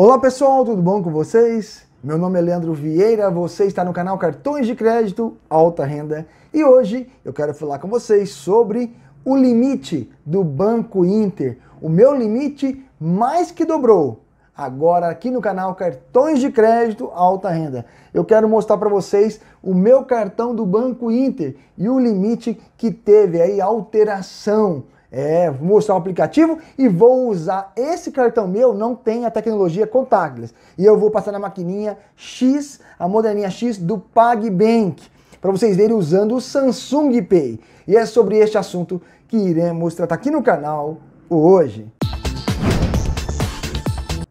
Olá pessoal, tudo bom com vocês? Meu nome é Leandro Vieira, você está no canal Cartões de Crédito Alta Renda e hoje eu quero falar com vocês sobre o limite do Banco Inter. O meu limite mais que dobrou. Agora aqui no canal Cartões de Crédito Alta Renda. Eu quero mostrar para vocês o meu cartão do Banco Inter e o limite que teve aí alteração é, vou mostrar um aplicativo e vou usar esse cartão meu, não tem a tecnologia contactless. E eu vou passar na maquininha X, a moderninha X do PagBank, para vocês verem usando o Samsung Pay. E é sobre este assunto que iremos tratar aqui no canal hoje.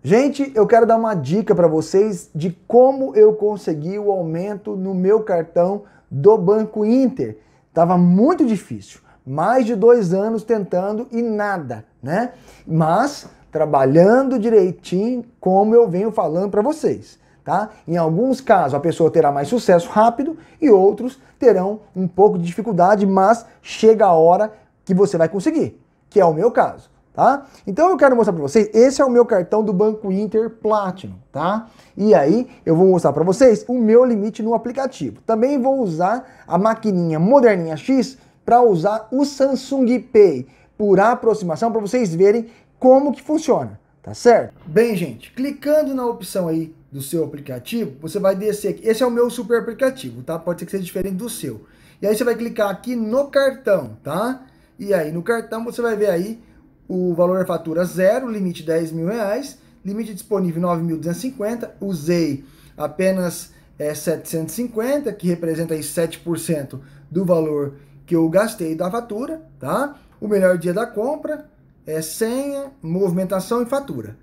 Gente, eu quero dar uma dica para vocês de como eu consegui o aumento no meu cartão do Banco Inter. Tava muito difícil mais de dois anos tentando e nada, né? Mas trabalhando direitinho, como eu venho falando para vocês. Tá? Em alguns casos a pessoa terá mais sucesso rápido e outros terão um pouco de dificuldade, mas chega a hora que você vai conseguir, que é o meu caso, tá? Então eu quero mostrar para vocês, esse é o meu cartão do Banco Inter Platinum, tá? E aí eu vou mostrar para vocês o meu limite no aplicativo. Também vou usar a maquininha Moderninha X para usar o Samsung Pay por aproximação para vocês verem como que funciona, tá certo? Bem, gente, clicando na opção aí do seu aplicativo, você vai descer aqui. Esse é o meu super aplicativo, tá? Pode ser que seja diferente do seu. E aí você vai clicar aqui no cartão, tá? E aí no cartão você vai ver aí o valor da fatura zero, limite 10 mil reais, limite disponível 9.250, usei apenas é, eh, 750, que representa aí 7% do valor que eu gastei da fatura, tá? O melhor dia da compra é senha, movimentação e fatura.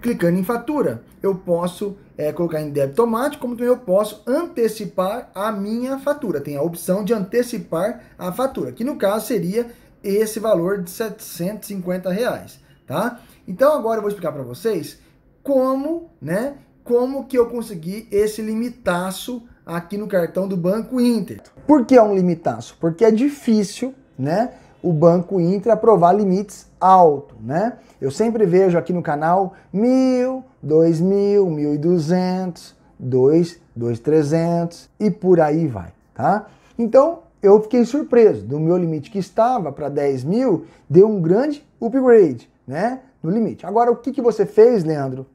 Clicando em fatura, eu posso é, colocar em débito automático, como também eu posso antecipar a minha fatura. Tem a opção de antecipar a fatura, que no caso seria esse valor de 750 reais, tá? Então agora eu vou explicar para vocês como, né, como que eu consegui esse limitaço aqui no cartão do Banco Inter. Por que é um limitaço? Porque é difícil, né? o Banco Inter aprovar limites alto, né? Eu sempre vejo aqui no canal mil, dois mil, mil e duzentos, dois, dois trezentos e por aí vai, tá? Então eu fiquei surpreso do meu limite que estava para 10 mil, deu um grande upgrade, né? No limite. Agora o que, que você fez, Leandro,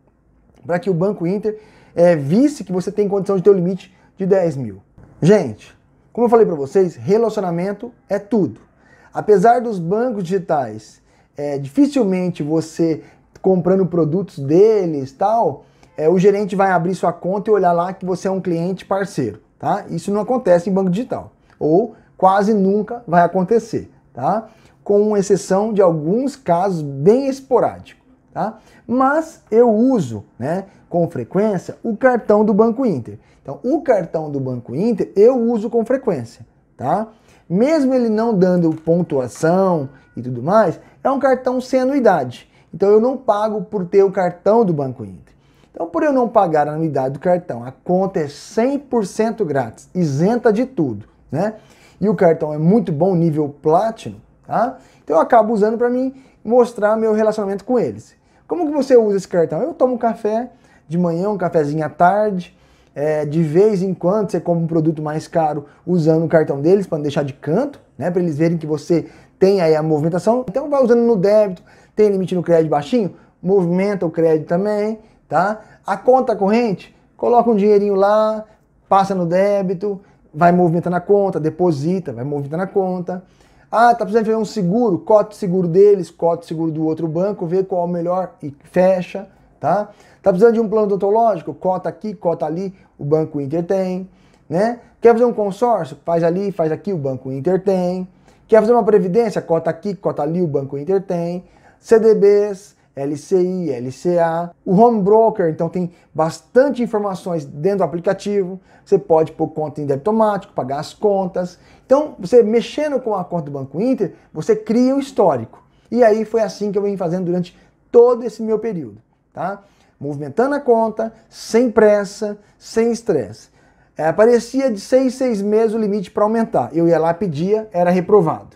para que o Banco Inter é, visse que você tem condição de ter o limite de 10 mil. Gente, como eu falei para vocês, relacionamento é tudo. Apesar dos bancos digitais, é, dificilmente você comprando produtos deles tal, é, o gerente vai abrir sua conta e olhar lá que você é um cliente parceiro, tá? Isso não acontece em banco digital, ou quase nunca vai acontecer, tá? Com exceção de alguns casos bem esporádicos tá? Mas eu uso, né, com frequência, o cartão do Banco Inter. Então, o cartão do Banco Inter eu uso com frequência, tá? Mesmo ele não dando pontuação e tudo mais, é um cartão sem anuidade. Então, eu não pago por ter o cartão do Banco Inter. Então, por eu não pagar a anuidade do cartão, a conta é 100% grátis, isenta de tudo, né? E o cartão é muito bom, nível Platinum, tá? Então, eu acabo usando para mim mostrar meu relacionamento com eles. Como que você usa esse cartão? Eu tomo café de manhã, um cafezinho à tarde, é, de vez em quando você compra um produto mais caro usando o cartão deles para não deixar de canto, né? Para eles verem que você tem aí a movimentação. Então vai usando no débito, tem limite no crédito baixinho, movimenta o crédito também, tá? A conta corrente, coloca um dinheirinho lá, passa no débito, vai movimentando a conta, deposita, vai movimentando a conta. Ah, tá precisando fazer um seguro, cota o seguro deles, cota o seguro do outro banco, vê qual é o melhor e fecha, tá? Tá precisando de um plano odontológico, cota aqui, cota ali, o Banco Inter tem, né? Quer fazer um consórcio, faz ali, faz aqui, o Banco Inter tem. Quer fazer uma previdência, cota aqui, cota ali, o Banco Inter tem. CDBs, LCI, LCA. O home broker, então, tem bastante informações dentro do aplicativo. Você pode pôr conta em débito automático, pagar as contas. Então, você mexendo com a conta do Banco Inter, você cria o um histórico. E aí foi assim que eu vim fazendo durante todo esse meu período, tá? Movimentando a conta, sem pressa, sem estresse. É, aparecia de seis, seis meses o limite para aumentar. Eu ia lá, pedia, era reprovado.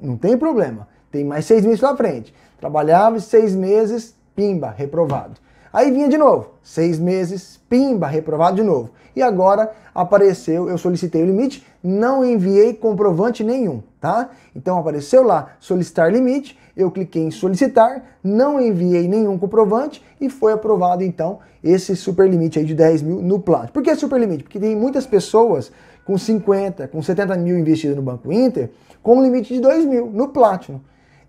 Não tem problema. Tem mais seis meses lá frente. Trabalhava seis meses, pimba, reprovado. Aí vinha de novo, seis meses, pimba, reprovado de novo. E agora apareceu, eu solicitei o limite, não enviei comprovante nenhum, tá? Então apareceu lá, solicitar limite, eu cliquei em solicitar, não enviei nenhum comprovante e foi aprovado então esse limite aí de 10 mil no Plat. Por que super limite? Porque tem muitas pessoas com 50, com 70 mil investidas no Banco Inter, com um limite de 2 mil no Platinum.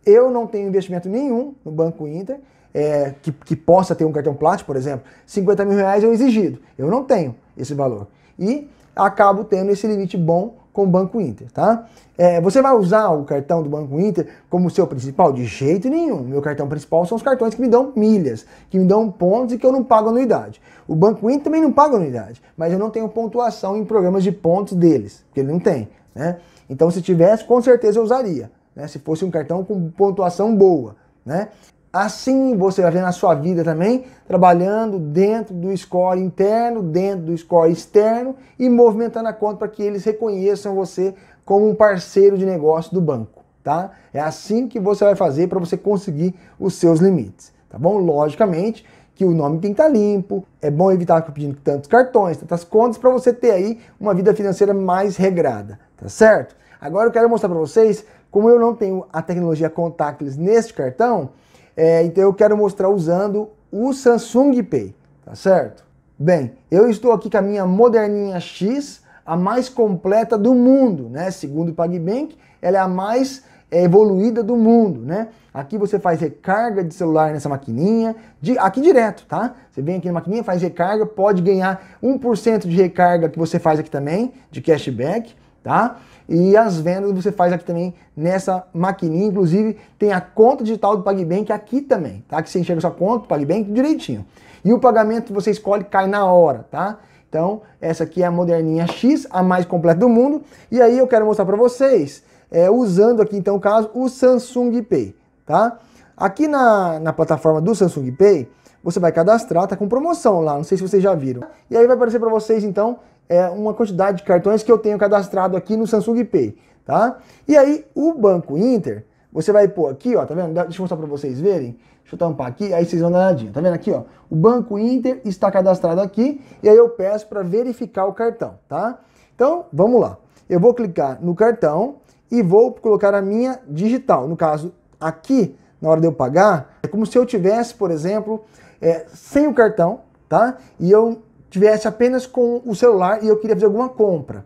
Eu não tenho investimento nenhum no Banco Inter é, que, que, possa ter um cartão Plat, por exemplo. 50 mil reais é o exigido. Eu não tenho esse valor. E acabo tendo esse limite bom com o Banco Inter, tá? É, você vai usar o cartão do Banco Inter como seu principal? De jeito nenhum. Meu cartão principal são os cartões que me dão milhas, que me dão pontos e que eu não pago anuidade. O Banco Inter também não paga anuidade, mas eu não tenho pontuação em programas de pontos deles, porque ele não tem, né? Então se tivesse, com certeza eu usaria né? se fosse um cartão com pontuação boa. Né? Assim você vai ver na sua vida também, trabalhando dentro do score interno, dentro do score externo e movimentando a conta para que eles reconheçam você como um parceiro de negócio do banco, tá? É assim que você vai fazer para você conseguir os seus limites, tá bom? Logicamente que o nome tem que estar tá limpo, é bom evitar ficar pedindo tantos cartões, tantas contas para você ter aí uma vida financeira mais regrada, tá certo? Agora eu quero mostrar para vocês como eu não tenho a tecnologia contactless neste cartão, é, então eu quero mostrar usando o Samsung Pay, tá certo? Bem, eu estou aqui com a minha moderninha X, a mais completa do mundo, né? Segundo o PagBank, ela é a mais é, evoluída do mundo, né? Aqui você faz recarga de celular nessa maquininha, de, aqui direto, tá? Você vem aqui na maquininha, faz recarga, pode ganhar 1% de recarga que você faz aqui também, de cashback, tá? E as vendas você faz aqui também nessa maquininha, inclusive tem a conta digital do PagBank aqui também, tá? Que você enxerga sua conta do PagBank direitinho. E o pagamento você escolhe cai na hora, tá? Então, essa aqui é a moderninha X, a mais completa do mundo. E aí eu quero mostrar para vocês, é, usando aqui então o caso, o Samsung Pay, tá? Aqui na, na plataforma do Samsung Pay, você vai cadastrar, tá com promoção lá, não sei se vocês já viram. E aí vai aparecer para vocês então é, uma quantidade de cartões que eu tenho cadastrado aqui no Samsung Pay, tá? E aí o Banco Inter, você vai pôr aqui, ó, tá vendo? Deixa eu mostrar para vocês verem. Deixa eu tampar aqui, aí vocês vão dar nadinha. Tá vendo aqui, ó? O Banco Inter está cadastrado aqui e aí eu peço para verificar o cartão, tá? Então, vamos lá. Eu vou clicar no cartão e vou colocar a minha digital. No caso, aqui, na hora de eu pagar, é como se eu tivesse, por exemplo, é, sem o cartão, tá? E eu tivesse apenas com o celular e eu queria fazer alguma compra.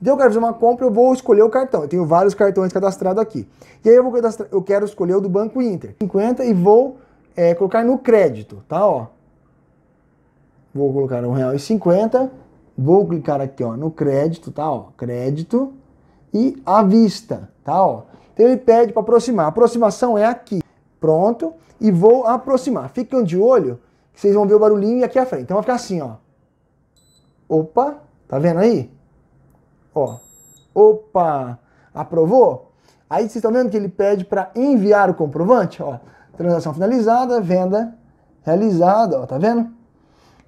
Então eu quero fazer uma compra, eu vou escolher o cartão. Eu tenho vários cartões cadastrados aqui. E aí eu, vou cadastrar, eu quero escolher o do Banco Inter. 50 e vou é, colocar no crédito, tá? Ó. Vou colocar R$1,50. Vou clicar aqui ó, no crédito, tá? Ó, crédito e à vista, tá? Ó. Então ele pede para aproximar. A aproximação é aqui. Pronto. E vou aproximar. Ficam de olho, que vocês vão ver o barulhinho aqui à frente. Então vai ficar assim, ó. Opa, tá vendo aí? Ó, opa, aprovou? Aí vocês estão vendo que ele pede para enviar o comprovante? Ó, transação finalizada, venda realizada, ó, tá vendo?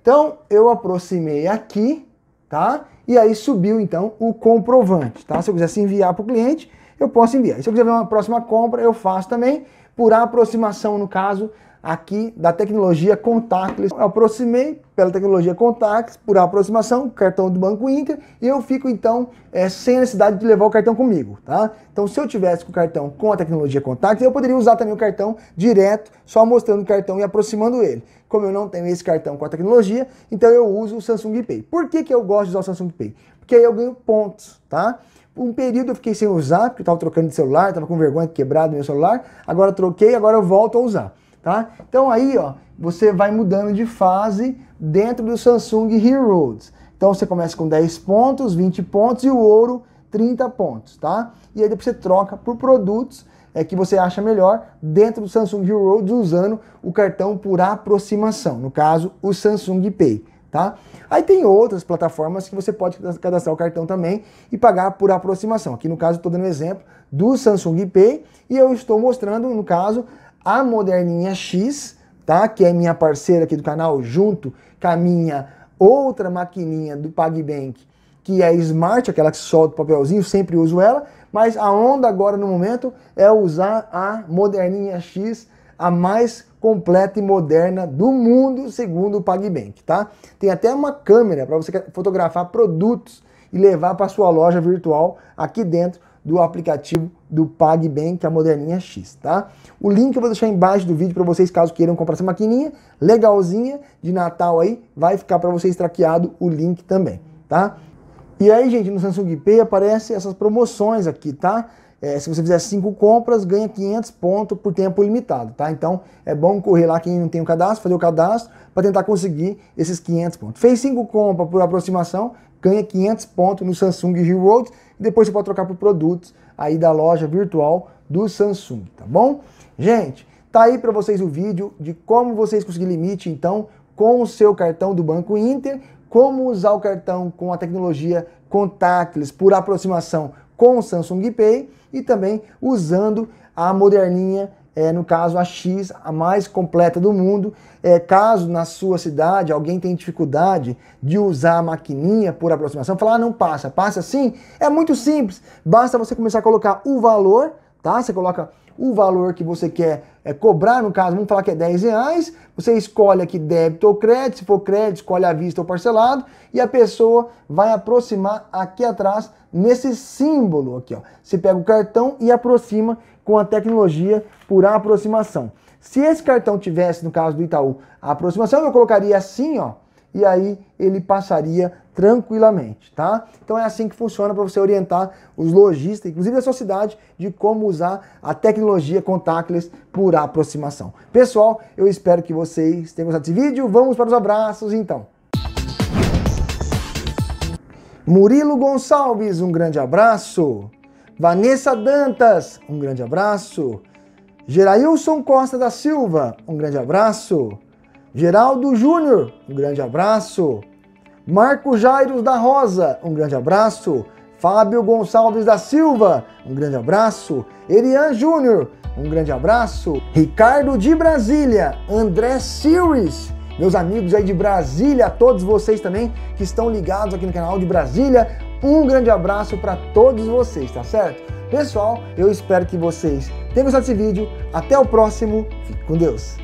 Então, eu aproximei aqui, tá? E aí subiu, então, o comprovante, tá? Se eu quisesse enviar para o cliente, eu posso enviar. E se eu quiser ver uma próxima compra, eu faço também, por aproximação, no caso, aqui da tecnologia contactless. Eu aproximei pela tecnologia contactless, por aproximação, cartão do Banco Inter, e eu fico então é, sem a necessidade de levar o cartão comigo, tá? Então se eu tivesse com o cartão com a tecnologia contactless, eu poderia usar também o cartão direto, só mostrando o cartão e aproximando ele. Como eu não tenho esse cartão com a tecnologia, então eu uso o Samsung Pay. Por que, que eu gosto de usar o Samsung Pay? Porque aí eu ganho pontos, tá? Um período eu fiquei sem usar, porque eu estava trocando de celular, estava com vergonha quebrado meu celular, agora troquei, agora eu volto a usar tá? Então aí, ó, você vai mudando de fase dentro do Samsung Heroes. Então você começa com 10 pontos, 20 pontos e o ouro 30 pontos, tá? E aí depois você troca por produtos é, que você acha melhor dentro do Samsung Heroes usando o cartão por aproximação, no caso, o Samsung Pay. Tá? Aí tem outras plataformas que você pode cadastrar o cartão também e pagar por aproximação. Aqui no caso estou dando um exemplo do Samsung Pay e eu estou mostrando, no caso, a Moderninha X, tá? Que é minha parceira aqui do canal, junto com a minha outra maquininha do PagBank, que é Smart, aquela que solta o papelzinho, sempre uso ela, mas a onda agora no momento é usar a Moderninha X, a mais completa e moderna do mundo, segundo o PagBank, tá? Tem até uma câmera para você fotografar produtos e levar para sua loja virtual aqui dentro do aplicativo do PagBank, que a modelinha X, tá? O link eu vou deixar embaixo do vídeo para vocês, caso queiram comprar essa maquininha legalzinha de Natal aí, vai ficar para vocês traqueado o link também, tá? E aí, gente, no Samsung Pay aparece essas promoções aqui, tá? É, se você fizer cinco compras, ganha 500 pontos por tempo limitado, tá? Então, é bom correr lá quem não tem o cadastro, fazer o cadastro para tentar conseguir esses 500 pontos. Fez cinco compras por aproximação, ganha 500 pontos no Samsung Rewards e depois você pode trocar por produtos aí da loja virtual do Samsung, tá bom? Gente, tá aí para vocês o vídeo de como vocês conseguir limite então com o seu cartão do Banco Inter, como usar o cartão com a tecnologia contactless por aproximação com o Samsung Pay e também usando a moderninha é, no caso a X, a mais completa do mundo. É, caso na sua cidade alguém tenha dificuldade de usar a maquininha por aproximação, falar, ah, não passa, passa sim, é muito simples. Basta você começar a colocar o valor, tá? Você coloca o valor que você quer é, cobrar, no caso, vamos falar que é 10 reais, você escolhe aqui débito ou crédito, se for crédito, escolhe à vista ou parcelado, e a pessoa vai aproximar aqui atrás, nesse símbolo aqui, ó. Você pega o cartão e aproxima com a tecnologia por aproximação. Se esse cartão tivesse, no caso do Itaú, a aproximação, eu colocaria assim, ó, e aí ele passaria tranquilamente, tá? Então é assim que funciona para você orientar os lojistas, inclusive a sociedade, de como usar a tecnologia contactless por aproximação. Pessoal, eu espero que vocês tenham gostado desse vídeo. Vamos para os abraços, então. Murilo Gonçalves, um grande abraço. Vanessa Dantas, um grande abraço. Gerailson Costa da Silva, um grande abraço. Geraldo Júnior, um grande abraço. Marco Jairos da Rosa, um grande abraço. Fábio Gonçalves da Silva, um grande abraço. Erian Júnior, um grande abraço. Ricardo de Brasília, André Silves, meus amigos aí de Brasília, todos vocês também que estão ligados aqui no canal de Brasília, um grande abraço para todos vocês, tá certo? Pessoal, eu espero que vocês tenham gostado desse vídeo. Até o próximo. Fique com Deus.